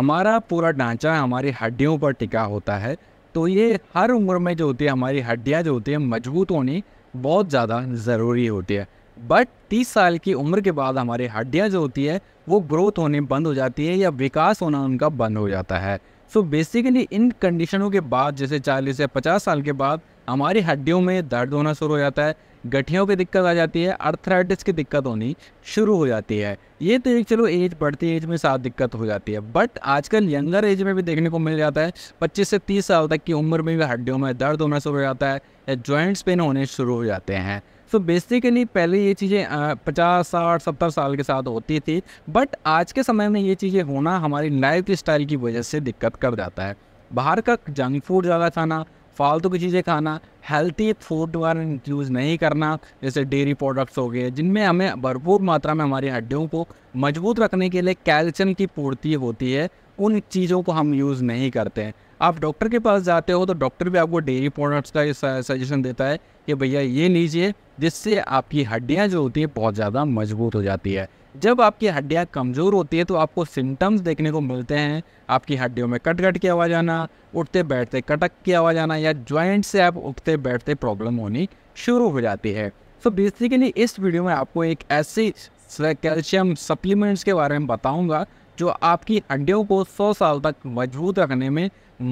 हमारा पूरा ढांचा हमारी हड्डियों पर टिका होता है तो ये हर उम्र में जो होती है हमारी हड्डियाँ जो होती हैं मजबूत होनी बहुत ज़्यादा ज़रूरी होती है बट तीस साल की उम्र के बाद हमारी हड्डियाँ जो होती है वो ग्रोथ होने बंद हो जाती है या विकास होना उनका बंद हो जाता है सो so बेसिकली इन कंडीशनों के बाद जैसे चालीस या पचास साल के बाद हमारी हड्डियों में दर्द होना शुरू हो जाता है गठियों की दिक्कत आ जाती है अर्थराइटिस की दिक्कत होनी शुरू हो जाती है ये तो एक चलो एज बढ़ती एज में साथ दिक्कत हो जाती है बट आजकल यंगर एज में भी देखने को मिल जाता है 25 से 30 साल तक की उम्र में भी हड्डियों में दर्द होना शुरू हो जाता है या जॉइंट्स पेन होने शुरू हो जाते हैं सो बेसिकली पहले ये चीज़ें पचास साठ सत्तर साल के साथ होती थी बट आज के समय में ये चीज़ें होना हमारी लाइफ स्टाइल की वजह से दिक्कत कर जाता है बाहर का जंक फूड ज़्यादा खाना फालतू की चीज़ें खाना हेल्थी फूड वगैरह यूज़ नहीं करना जैसे डेयरी प्रोडक्ट्स हो गए जिनमें हमें भरपूर मात्रा में हमारी हड्डियों को मजबूत रखने के लिए कैल्शियम की पूर्ति होती है उन चीज़ों को हम यूज़ नहीं करते हैं आप डॉक्टर के पास जाते हो तो डॉक्टर भी आपको डेयरी प्रोडक्ट्स का सजेशन देता है कि भैया ये लीजिए जिससे आपकी हड्डियाँ जो होती है बहुत ज़्यादा मजबूत हो जाती है जब आपकी हड्डियाँ कमज़ोर होती है तो आपको सिम्टम्स देखने को मिलते हैं आपकी हड्डियों में कट कट की आवाज़ आना उठते बैठते कटक की आवाज़ आना या ज्वाइंट से आप उठते बैठते प्रॉब्लम होनी शुरू हो जाती है सो so बेसिकली इस वीडियो में आपको एक ऐसी कैल्शियम सप्लीमेंट्स के बारे में बताऊँगा जो आपकी हड्डियों को सौ साल तक मजबूत रखने में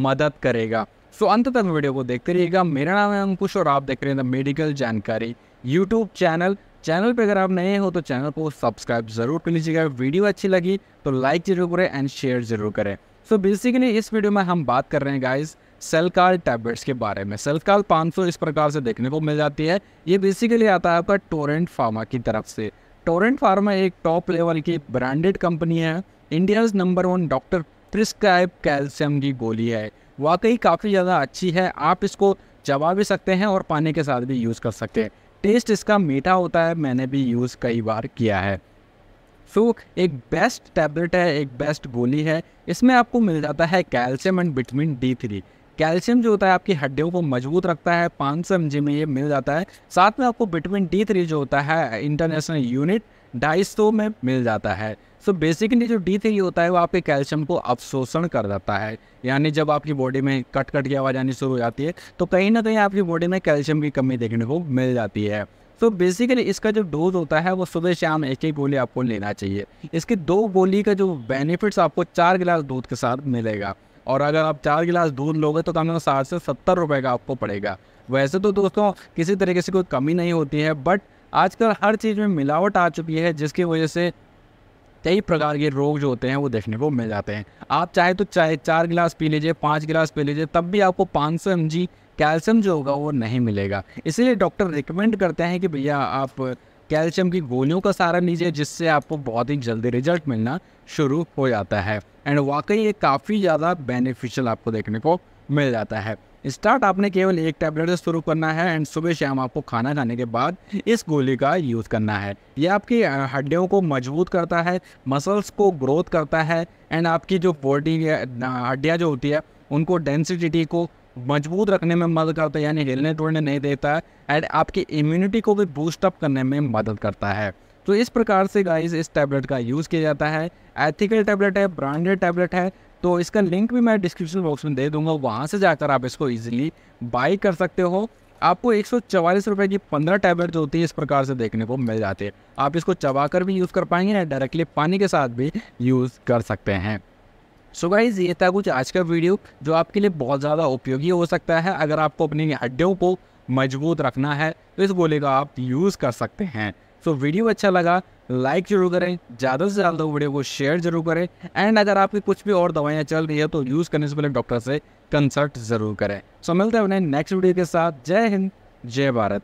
मदद करेगा सो so, अंत तक वीडियो को देखते रहिएगा मेरा नाम है अंकुश और आप देख रहे हैं द मेडिकल जानकारी यूट्यूब चैनल चैनल पे अगर आप नए हो तो चैनल को सब्सक्राइब जरूर कर लीजिएगा वीडियो अच्छी लगी तो लाइक जरूर करें एंड शेयर जरूर करें सो so बेसिकली इस वीडियो में हम बात कर रहे हैं गाइज सेलकाल टैबलेट्स के बारे में सेलकाल 500 इस प्रकार से देखने को मिल जाती है ये बेसिकली आता है आपका टोरेंट फार्मा की तरफ से टोरेंट फार्मा एक टॉप लेवल की ब्रांडेड कंपनी है India's number one doctor prescribe calcium की गोली है वाकई काफ़ी ज़्यादा अच्छी है आप इसको चबा भी सकते हैं और पानी के साथ भी यूज़ कर सकते हैं टेस्ट इसका मीठा होता है मैंने भी यूज़ कई बार किया है सो so, एक बेस्ट टैबलेट है एक बेस्ट गोली है इसमें आपको मिल जाता है calcium and vitamin D three calcium जो होता है आपकी हड्डियों को मजबूत रखता है पाँच सौ एम में ये मिल जाता है साथ में आपको विटामिन डी थ्री जो होता है इंटरनेशनल यूनिट ढाई सौ में मिल जाता है सो बेसिकली जो डी थ्री होता है वो आपके कैल्शियम को अवशोषण कर देता है यानी जब आपकी बॉडी में कट कट की आवाज़ आनी शुरू हो जाती है तो कहीं ना कहीं आपकी बॉडी में कैल्शियम की कमी देखने को मिल जाती है तो बेसिकली इसका जो डोज होता है वो सुबह शाम एक ही गोली आपको लेना चाहिए इसकी दो गोली का जो बेनिफिट्स आपको चार गिलास दूध के साथ मिलेगा और अगर आप चार गिलास दूध लोगे तो कम से कम साठ से सत्तर रुपये का आपको पड़ेगा वैसे तो दोस्तों किसी तरीके से कोई कमी नहीं होती है बट आजकल हर चीज़ में मिलावट आ चुकी है जिसकी वजह से कई प्रकार के रोग जो होते हैं वो देखने को मिल जाते हैं आप चाहे तो चाहे चार गिलास पी लीजिए पाँच गिलास पी लीजिए तब भी आपको पाँच सौ एम जी कैल्शियम जो होगा वो नहीं मिलेगा इसीलिए डॉक्टर रिकमेंड करते हैं कि भैया आप कैल्शियम की गोलियों का सहारा लीजिए जिससे आपको बहुत ही जल्दी रिजल्ट मिलना शुरू हो जाता है एंड वाकई ये काफ़ी ज़्यादा बेनिफिशियल आपको देखने को मिल जाता है स्टार्ट आपने केवल एक टैबलेट से शुरू करना है एंड सुबह शाम आपको खाना खाने के बाद इस गोली का यूज़ करना है ये आपकी हड्डियों को मजबूत करता है मसल्स को ग्रोथ करता है एंड आपकी जो बॉडी हड्डियाँ जो होती है उनको डेंसिटी को मजबूत रखने में मदद करता है यानी हिलने टुलने नहीं देता है एंड आपकी इम्यूनिटी को भी बूस्टअप करने में मदद करता है तो इस प्रकार से गाइस इस टैबलेट का यूज़ किया जाता है एथिकल टैबलेट है ब्रांडेड टैबलेट है तो इसका लिंक भी मैं डिस्क्रिप्शन बॉक्स में दे दूंगा वहाँ से जाकर आप इसको ईजिली बाई कर सकते हो आपको एक सौ की पंद्रह टैबलेट जो होती है इस प्रकार से देखने को मिल जाती है आप इसको चबा कर भी यूज़ कर पाएंगे या डायरेक्टली पानी के साथ भी यूज़ कर सकते हैं सो गाइज ये था कुछ आज का वीडियो जो आपके लिए बहुत ज़्यादा उपयोगी हो सकता है अगर आपको अपनी हड्डियों को मजबूत रखना है तो इस गोले का आप यूज़ कर सकते हैं सो so, वीडियो अच्छा लगा लाइक जरूर करें ज़्यादा से ज़्यादा वीडियो को शेयर जरूर करें एंड अगर आपकी कुछ भी और दवाइयाँ चल रही है तो यूज़ करने से पहले डॉक्टर से कंसल्ट ज़रूर करें सो so, मिलते हैं अपने नेक्स्ट वीडियो के साथ जय हिंद जय भारत